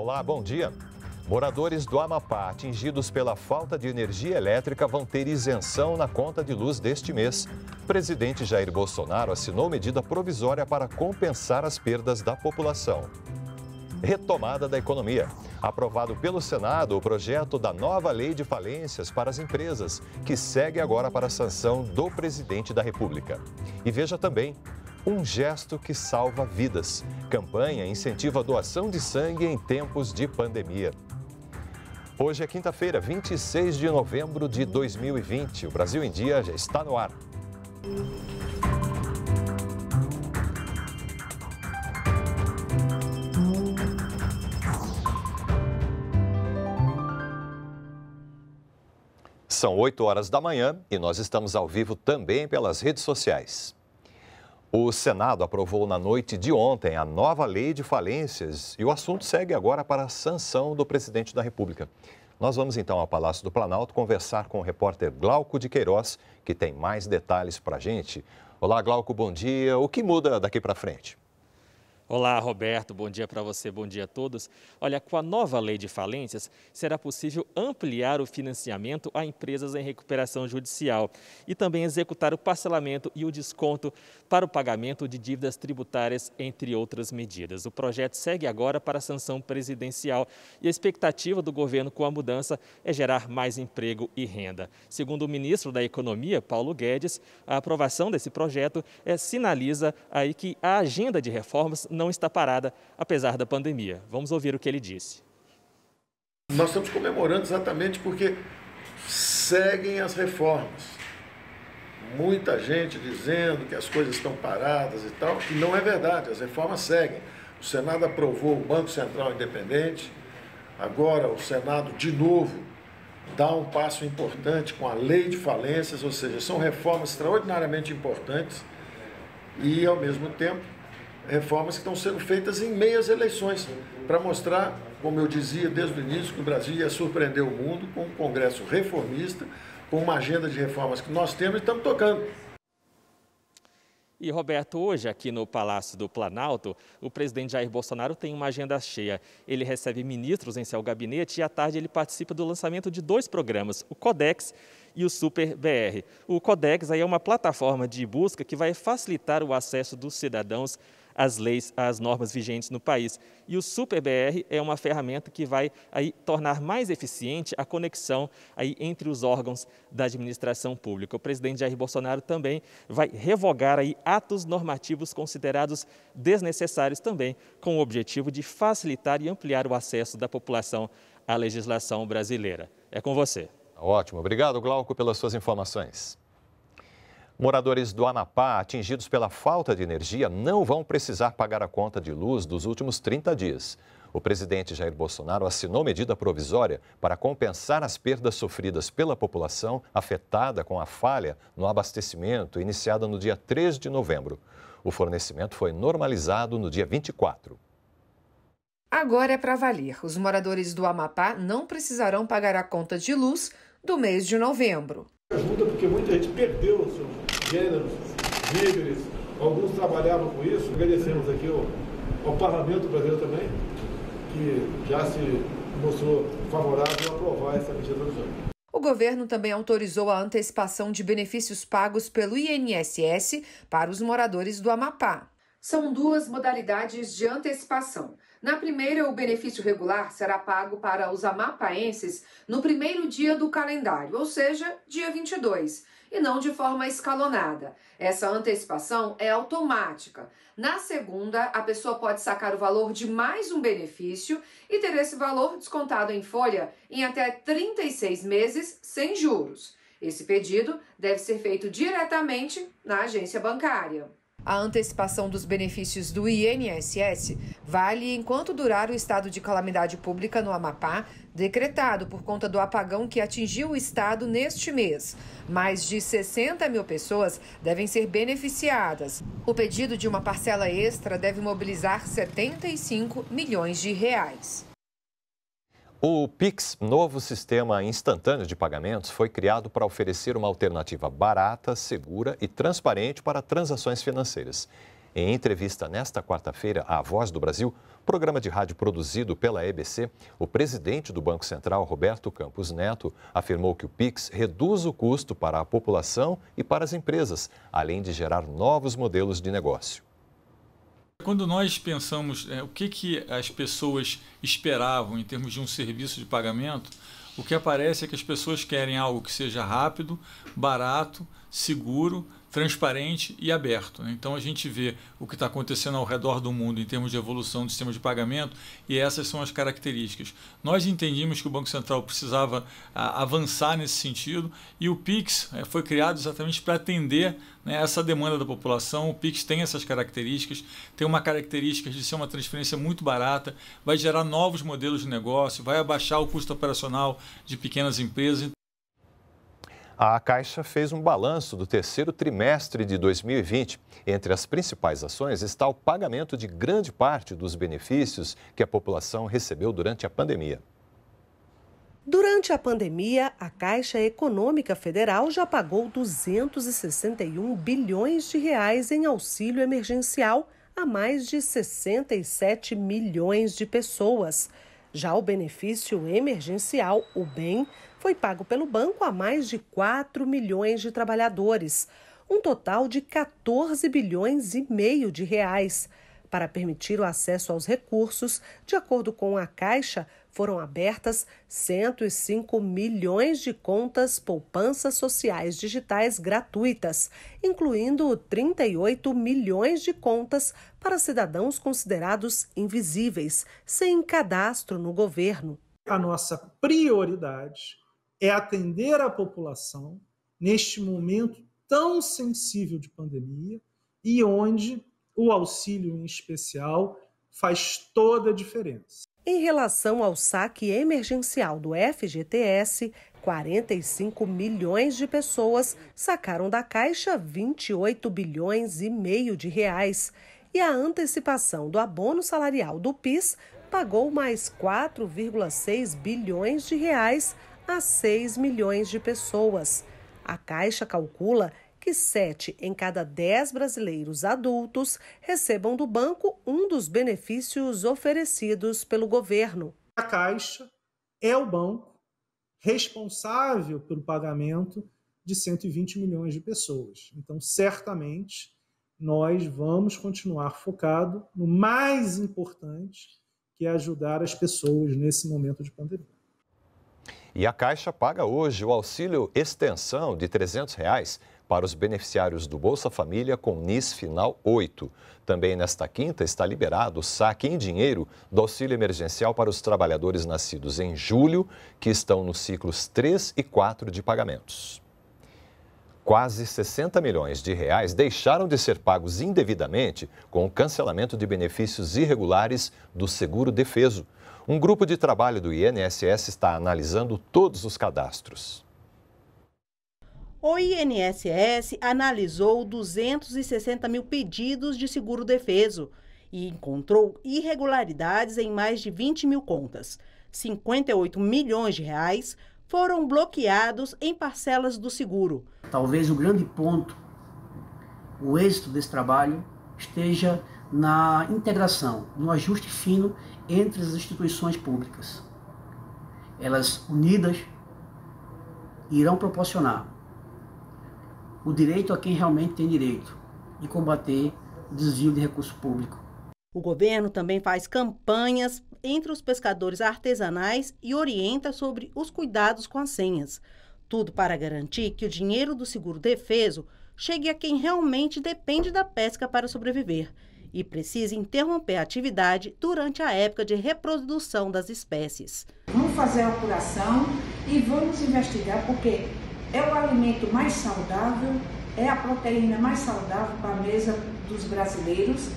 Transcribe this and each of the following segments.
Olá, bom dia. Moradores do Amapá atingidos pela falta de energia elétrica vão ter isenção na conta de luz deste mês. O presidente Jair Bolsonaro assinou medida provisória para compensar as perdas da população. Retomada da economia. Aprovado pelo Senado o projeto da nova lei de falências para as empresas, que segue agora para a sanção do presidente da República. E veja também um gesto que salva vidas. Campanha incentiva a doação de sangue em tempos de pandemia. Hoje é quinta-feira, 26 de novembro de 2020. O Brasil em Dia já está no ar. São 8 horas da manhã e nós estamos ao vivo também pelas redes sociais. O Senado aprovou na noite de ontem a nova lei de falências e o assunto segue agora para a sanção do presidente da República. Nós vamos então ao Palácio do Planalto conversar com o repórter Glauco de Queiroz, que tem mais detalhes para a gente. Olá, Glauco, bom dia. O que muda daqui para frente? Olá, Roberto, bom dia para você, bom dia a todos. Olha, com a nova lei de falências, será possível ampliar o financiamento a empresas em recuperação judicial e também executar o parcelamento e o desconto para o pagamento de dívidas tributárias, entre outras medidas. O projeto segue agora para a sanção presidencial e a expectativa do governo com a mudança é gerar mais emprego e renda. Segundo o ministro da Economia, Paulo Guedes, a aprovação desse projeto é, sinaliza aí que a agenda de reformas não está parada, apesar da pandemia. Vamos ouvir o que ele disse. Nós estamos comemorando exatamente porque seguem as reformas. Muita gente dizendo que as coisas estão paradas e tal, e não é verdade, as reformas seguem. O Senado aprovou o Banco Central Independente, agora o Senado, de novo, dá um passo importante com a lei de falências, ou seja, são reformas extraordinariamente importantes e, ao mesmo tempo, reformas que estão sendo feitas em meias eleições, para mostrar, como eu dizia desde o início, que o Brasil ia surpreender o mundo com um Congresso reformista, com uma agenda de reformas que nós temos e estamos tocando. E Roberto, hoje aqui no Palácio do Planalto, o presidente Jair Bolsonaro tem uma agenda cheia. Ele recebe ministros em seu gabinete e à tarde ele participa do lançamento de dois programas, o Codex e o Super BR. O Codex aí é uma plataforma de busca que vai facilitar o acesso dos cidadãos as leis, as normas vigentes no país. E o SuperBR é uma ferramenta que vai aí, tornar mais eficiente a conexão aí, entre os órgãos da administração pública. O presidente Jair Bolsonaro também vai revogar aí, atos normativos considerados desnecessários também, com o objetivo de facilitar e ampliar o acesso da população à legislação brasileira. É com você. Ótimo. Obrigado, Glauco, pelas suas informações. Moradores do Amapá, atingidos pela falta de energia, não vão precisar pagar a conta de luz dos últimos 30 dias. O presidente Jair Bolsonaro assinou medida provisória para compensar as perdas sofridas pela população afetada com a falha no abastecimento iniciada no dia 3 de novembro. O fornecimento foi normalizado no dia 24. Agora é para valer. Os moradores do Amapá não precisarão pagar a conta de luz do mês de novembro. Ajuda porque muita gente perdeu gêneros, víveres, alguns trabalhavam com isso. Agradecemos aqui ao, ao Parlamento Brasileiro também, que já se mostrou favorável a aprovar essa medida provisória. O governo também autorizou a antecipação de benefícios pagos pelo INSS para os moradores do Amapá. São duas modalidades de antecipação. Na primeira, o benefício regular será pago para os amapaenses no primeiro dia do calendário, ou seja, dia 22, e não de forma escalonada. Essa antecipação é automática. Na segunda, a pessoa pode sacar o valor de mais um benefício e ter esse valor descontado em folha em até 36 meses sem juros. Esse pedido deve ser feito diretamente na agência bancária. A antecipação dos benefícios do INSS vale enquanto durar o estado de calamidade pública no Amapá, decretado por conta do apagão que atingiu o estado neste mês. Mais de 60 mil pessoas devem ser beneficiadas. O pedido de uma parcela extra deve mobilizar 75 milhões de reais. O Pix, novo sistema instantâneo de pagamentos, foi criado para oferecer uma alternativa barata, segura e transparente para transações financeiras. Em entrevista nesta quarta-feira à Voz do Brasil, programa de rádio produzido pela EBC, o presidente do Banco Central, Roberto Campos Neto, afirmou que o Pix reduz o custo para a população e para as empresas, além de gerar novos modelos de negócio. Quando nós pensamos é, o que, que as pessoas esperavam em termos de um serviço de pagamento, o que aparece é que as pessoas querem algo que seja rápido, barato, seguro, transparente e aberto. Então a gente vê o que está acontecendo ao redor do mundo em termos de evolução do sistema de pagamento e essas são as características. Nós entendimos que o Banco Central precisava ah, avançar nesse sentido e o PIX eh, foi criado exatamente para atender né, essa demanda da população. O PIX tem essas características, tem uma característica de ser uma transferência muito barata, vai gerar novos modelos de negócio, vai abaixar o custo operacional de pequenas empresas. A Caixa fez um balanço do terceiro trimestre de 2020. Entre as principais ações está o pagamento de grande parte dos benefícios que a população recebeu durante a pandemia. Durante a pandemia, a Caixa Econômica Federal já pagou 261 bilhões de reais em auxílio emergencial a mais de 67 milhões de pessoas. Já o benefício emergencial, o BEM, foi pago pelo banco a mais de 4 milhões de trabalhadores, um total de 14 bilhões e meio de reais. Para permitir o acesso aos recursos, de acordo com a Caixa, foram abertas 105 milhões de contas poupanças sociais digitais gratuitas, incluindo 38 milhões de contas para cidadãos considerados invisíveis, sem cadastro no governo. A nossa prioridade é atender a população neste momento tão sensível de pandemia e onde o auxílio em especial faz toda a diferença. Em relação ao saque emergencial do FGTS, 45 milhões de pessoas sacaram da Caixa 28 bilhões e meio de reais. E a antecipação do abono salarial do PIS pagou mais 4,6 bilhões de reais a 6 milhões de pessoas. A Caixa calcula que 7 em cada 10 brasileiros adultos recebam do banco um dos benefícios oferecidos pelo governo. A Caixa é o banco responsável pelo pagamento de 120 milhões de pessoas. Então, certamente, nós vamos continuar focado no mais importante, que é ajudar as pessoas nesse momento de pandemia. E a Caixa paga hoje o auxílio extensão de R$ 300 reais para os beneficiários do Bolsa Família com NIS Final 8. Também nesta quinta está liberado o saque em dinheiro do auxílio emergencial para os trabalhadores nascidos em julho, que estão nos ciclos 3 e 4 de pagamentos. Quase 60 milhões de reais deixaram de ser pagos indevidamente com o cancelamento de benefícios irregulares do seguro defeso. Um grupo de trabalho do INSS está analisando todos os cadastros. O INSS analisou 260 mil pedidos de seguro defeso e encontrou irregularidades em mais de 20 mil contas. 58 milhões de reais foram bloqueados em parcelas do seguro. Talvez o grande ponto, o êxito desse trabalho, esteja na integração, no ajuste fino entre as instituições públicas. Elas unidas irão proporcionar o direito a quem realmente tem direito e combater o desvio de recurso público. O governo também faz campanhas entre os pescadores artesanais e orienta sobre os cuidados com as senhas. Tudo para garantir que o dinheiro do seguro defeso chegue a quem realmente depende da pesca para sobreviver e precisa interromper a atividade durante a época de reprodução das espécies. Vamos fazer a apuração e vamos investigar porque é o alimento mais saudável, é a proteína mais saudável para a mesa dos brasileiros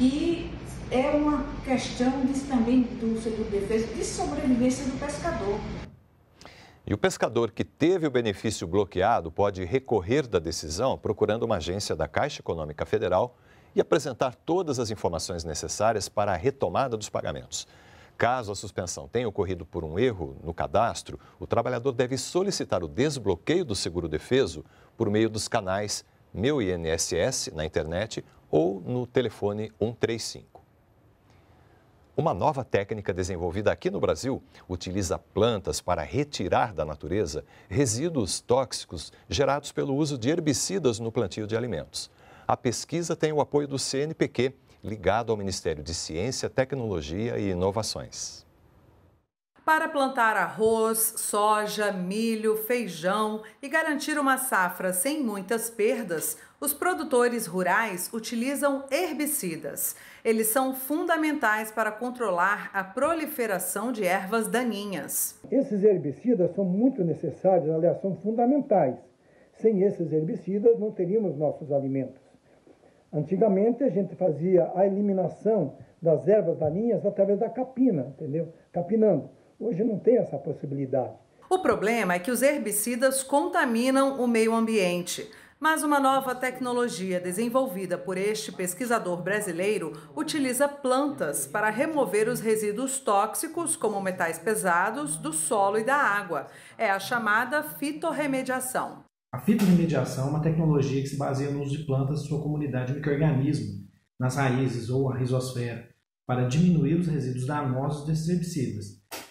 e é uma questão de, também do setor de defesa de sobrevivência do pescador. E o pescador que teve o benefício bloqueado pode recorrer da decisão procurando uma agência da Caixa Econômica Federal e apresentar todas as informações necessárias para a retomada dos pagamentos. Caso a suspensão tenha ocorrido por um erro no cadastro, o trabalhador deve solicitar o desbloqueio do seguro defeso por meio dos canais Meu INSS na internet ou no telefone 135. Uma nova técnica desenvolvida aqui no Brasil utiliza plantas para retirar da natureza resíduos tóxicos gerados pelo uso de herbicidas no plantio de alimentos. A pesquisa tem o apoio do CNPq, ligado ao Ministério de Ciência, Tecnologia e Inovações. Para plantar arroz, soja, milho, feijão e garantir uma safra sem muitas perdas, os produtores rurais utilizam herbicidas. Eles são fundamentais para controlar a proliferação de ervas daninhas. Esses herbicidas são muito necessários, aliás, são fundamentais. Sem esses herbicidas, não teríamos nossos alimentos. Antigamente a gente fazia a eliminação das ervas daninhas através da capina, entendeu? Capinando. Hoje não tem essa possibilidade. O problema é que os herbicidas contaminam o meio ambiente. Mas uma nova tecnologia desenvolvida por este pesquisador brasileiro utiliza plantas para remover os resíduos tóxicos, como metais pesados, do solo e da água. É a chamada fitorremediação. A fita de mediação é uma tecnologia que se baseia no uso de plantas de sua comunidade de microorganismo nas raízes ou a rizosfera para diminuir os resíduos danosos desses herbicidas.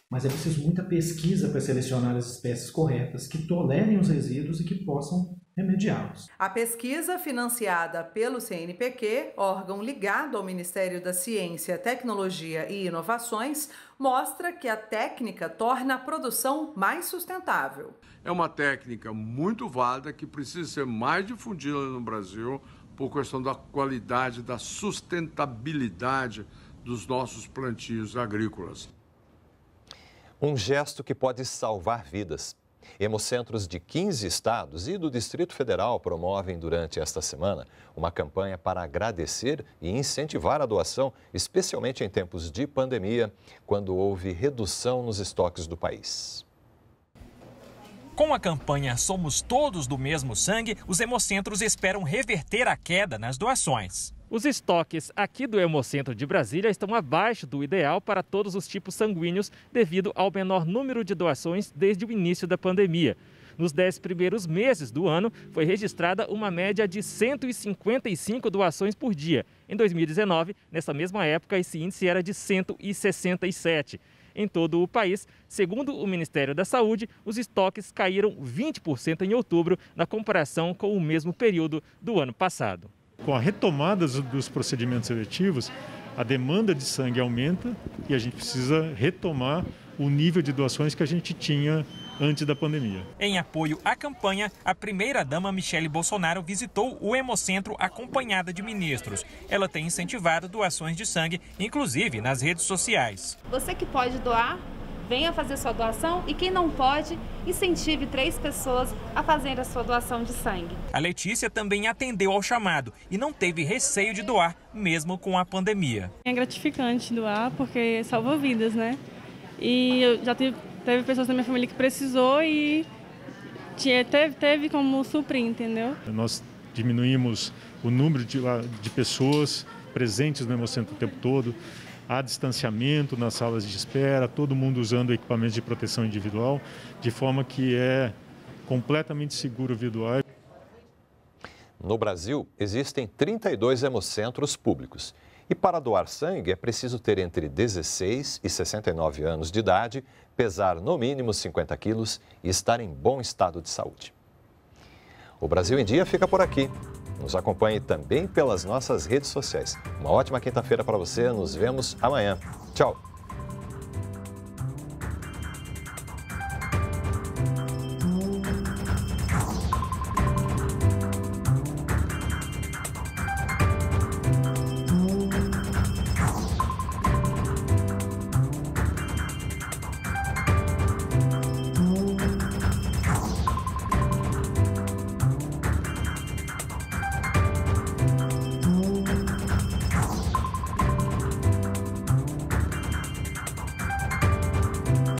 Mas é preciso muita pesquisa para selecionar as espécies corretas que tolerem os resíduos e que possam remediá-los. A pesquisa financiada pelo CNPq, órgão ligado ao Ministério da Ciência, Tecnologia e Inovações, mostra que a técnica torna a produção mais sustentável. É uma técnica muito válida que precisa ser mais difundida no Brasil por questão da qualidade, da sustentabilidade dos nossos plantios agrícolas. Um gesto que pode salvar vidas. Hemocentros de 15 estados e do Distrito Federal promovem durante esta semana uma campanha para agradecer e incentivar a doação, especialmente em tempos de pandemia, quando houve redução nos estoques do país. Com a campanha Somos Todos do Mesmo Sangue, os hemocentros esperam reverter a queda nas doações. Os estoques aqui do Hemocentro de Brasília estão abaixo do ideal para todos os tipos sanguíneos devido ao menor número de doações desde o início da pandemia. Nos 10 primeiros meses do ano, foi registrada uma média de 155 doações por dia. Em 2019, nessa mesma época, esse índice era de 167 em todo o país. Segundo o Ministério da Saúde, os estoques caíram 20% em outubro, na comparação com o mesmo período do ano passado. Com a retomada dos procedimentos seletivos, a demanda de sangue aumenta e a gente precisa retomar o nível de doações que a gente tinha antes da pandemia. Em apoio à campanha, a primeira-dama Michele Bolsonaro visitou o Hemocentro acompanhada de ministros. Ela tem incentivado doações de sangue, inclusive nas redes sociais. Você que pode doar, venha fazer sua doação e quem não pode, incentive três pessoas a fazer a sua doação de sangue. A Letícia também atendeu ao chamado e não teve receio de doar, mesmo com a pandemia. É gratificante doar porque salva vidas, né? E eu já tive teve pessoas da minha família que precisou e tinha, teve, teve como suprir, entendeu? Nós diminuímos o número de, de pessoas presentes no Hemocentro o tempo todo, há distanciamento nas salas de espera, todo mundo usando equipamentos de proteção individual, de forma que é completamente seguro o virtual. No Brasil, existem 32 hemocentros públicos e para doar sangue é preciso ter entre 16 e 69 anos de idade, pesar no mínimo 50 quilos e estar em bom estado de saúde. O Brasil em Dia fica por aqui. Nos acompanhe também pelas nossas redes sociais. Uma ótima quinta-feira para você. Nos vemos amanhã. Tchau.